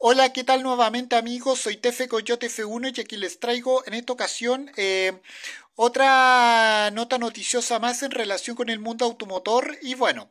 Hola, ¿qué tal nuevamente amigos? Soy Tefe Coyote F1 y aquí les traigo en esta ocasión eh, otra nota noticiosa más en relación con el mundo automotor y bueno,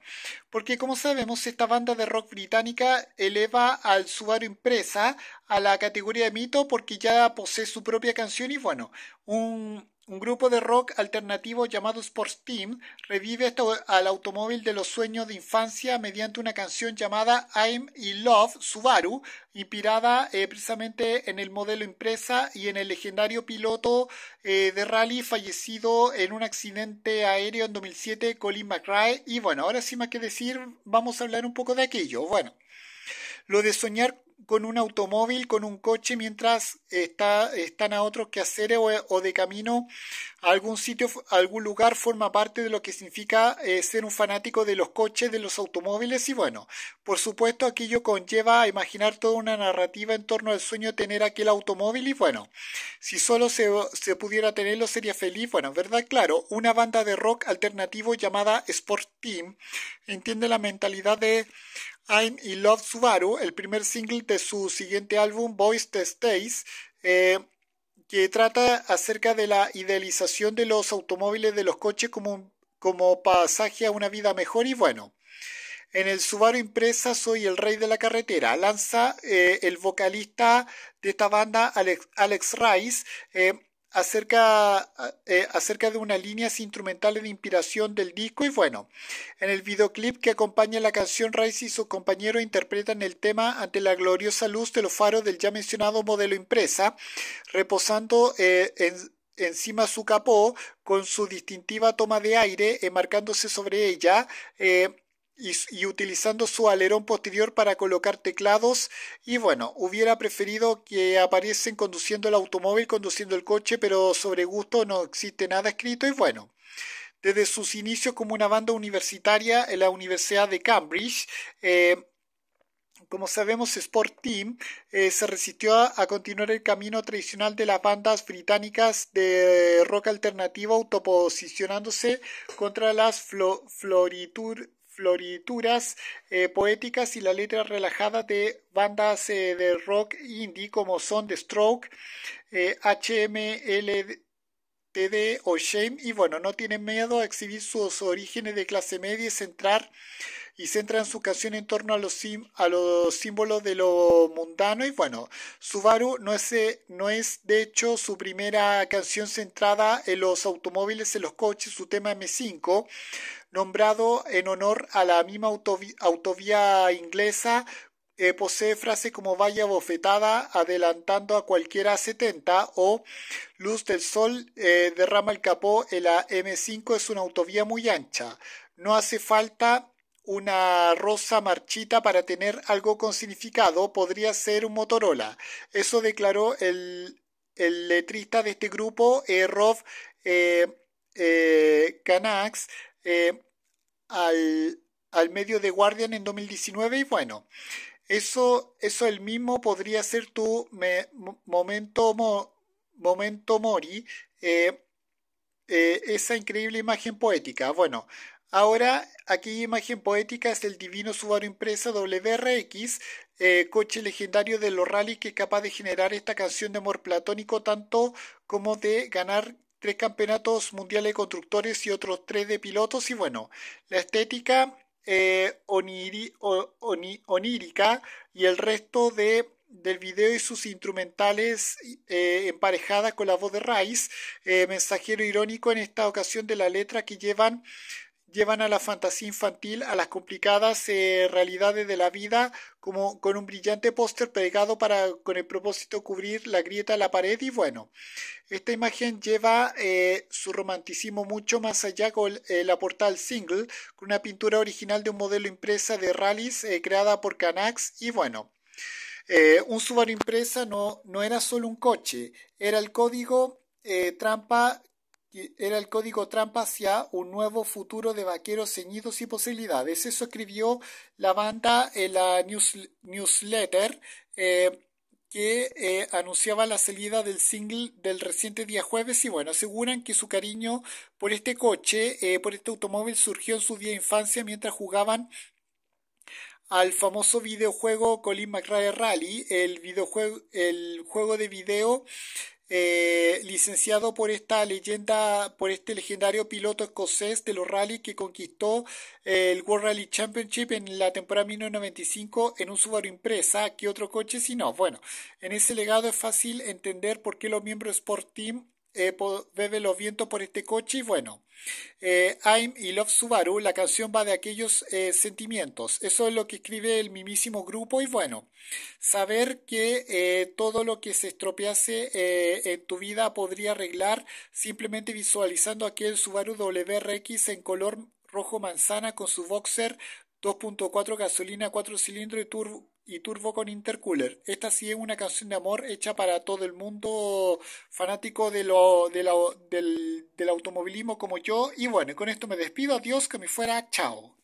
porque como sabemos esta banda de rock británica eleva al Subaru Impresa a la categoría de mito porque ya posee su propia canción y bueno, un un grupo de rock alternativo llamado Sports Team revive al automóvil de los sueños de infancia mediante una canción llamada I'm in Love Subaru, inspirada eh, precisamente en el modelo impresa y en el legendario piloto eh, de rally fallecido en un accidente aéreo en 2007, Colin McRae. Y bueno, ahora sí más que decir, vamos a hablar un poco de aquello. Bueno, lo de soñar con un automóvil, con un coche, mientras está, están a otros que o, o de camino a algún sitio, algún lugar, forma parte de lo que significa eh, ser un fanático de los coches, de los automóviles y bueno, por supuesto aquello conlleva a imaginar toda una narrativa en torno al sueño de tener aquel automóvil y bueno, si solo se, se pudiera tenerlo sería feliz, bueno, ¿verdad? Claro, una banda de rock alternativo llamada Sport Team entiende la mentalidad de I'm in Love Subaru, el primer single de su siguiente álbum, Voice to Stays, eh, que trata acerca de la idealización de los automóviles, de los coches como, como pasaje a una vida mejor y bueno. En el Subaru Impresa soy el rey de la carretera. Lanza eh, el vocalista de esta banda, Alex, Alex Rice. Eh, acerca, eh, acerca de unas líneas instrumentales de inspiración del disco y bueno, en el videoclip que acompaña la canción Rice y su compañero interpretan el tema ante la gloriosa luz de los faros del ya mencionado modelo impresa, reposando eh, encima su capó con su distintiva toma de aire, enmarcándose sobre ella. Eh, y, utilizando su alerón posterior para colocar teclados y bueno, hubiera preferido que aparecen conduciendo el automóvil, conduciendo el coche, pero sobre gusto no existe nada escrito y bueno. Desde sus inicios como una banda universitaria en la Universidad de Cambridge, eh, como sabemos, Sport Team eh, se resistió a, continuar el camino tradicional de las bandas británicas de rock alternativo, autoposicionándose contra las floritur florituras eh, poéticas y la letra relajada de bandas eh, de rock indie como son The Stroke, HMLTD eh, o Shame y bueno, no tienen miedo a exhibir sus orígenes de clase media y centrar y en su canción en torno a los, símbolos de lo mundano y bueno, Subaru no es, eh, no es de hecho su primera canción centrada en los automóviles, en los coches, su tema M5, nombrado en honor a la misma autovía, inglesa eh, posee frase como vaya bofetada adelantando a cualquiera 70 o luz del sol eh, derrama el capó en la M5 es una autovía muy ancha. No hace falta una rosa marchita para tener algo con significado podría ser un Motorola. Eso declaró el, el letrista de este grupo, eh, Rob eh, eh, Canax, eh, al, al medio de Guardian en 2019 y bueno. Eso, eso el mismo podría ser tu me, momento, momento Mori, esa increíble imagen poética. Bueno, Ahora, aquí imagen poética es el divino Subaru Impresa WRX, eh, coche legendario de los rally que es capaz de generar esta canción de amor platónico tanto como de ganar tres campeonatos mundiales de constructores y otros tres de pilotos. Y bueno, la estética eh, onírica y el resto de del video y sus instrumentales eh, emparejadas con la voz de Rice, mensajero irónico en esta ocasión de la letra que llevan llevan a la fantasía infantil a las complicadas eh, realidades de la vida, como con un brillante póster pegado para, con el propósito de cubrir la grieta de la pared. Y bueno, esta imagen lleva eh, su romanticismo mucho más allá con eh, la portal single, con una pintura original de un modelo impresa de rallies creada por Canax. Y bueno. un Subaru impresa no, no era solo un coche, era el código trampa era el código trampa hacia un nuevo futuro de vaqueros ceñidos y posibilidades. Eso escribió la banda en la news, newsletter eh, que eh, anunciaba la salida del single del reciente día jueves y bueno, aseguran que su cariño por este coche, eh, por este automóvil surgió en su día de infancia mientras jugaban al famoso videojuego Colin McRae Rally, el videojuego, el juego de video eh, licenciado por esta leyenda, por este legendario piloto escocés de los rally que conquistó eh, el World Rally Championship en la temporada 1995 en un Subaru Impresa, que otro coche si no. Bueno, en ese legado es fácil entender por qué los miembros Sport Team eh, beben los vientos por este coche y bueno. Eh, I'm y Love Subaru, la canción va de aquellos eh, sentimientos. Eso es lo que escribe el mimísimo grupo y bueno, saber que eh, todo lo que se estropease en tu vida podría arreglar simplemente visualizando aquel Subaru WRX en color rojo manzana con su boxer 2.4 gasolina, 4 cilindros y turbo, y Turbo con Intercooler. Esta sí es una canción de amor hecha para todo el mundo fanático de lo, del, del automovilismo como yo. Y bueno, con esto me despido. Adiós, que me fuera. Chao.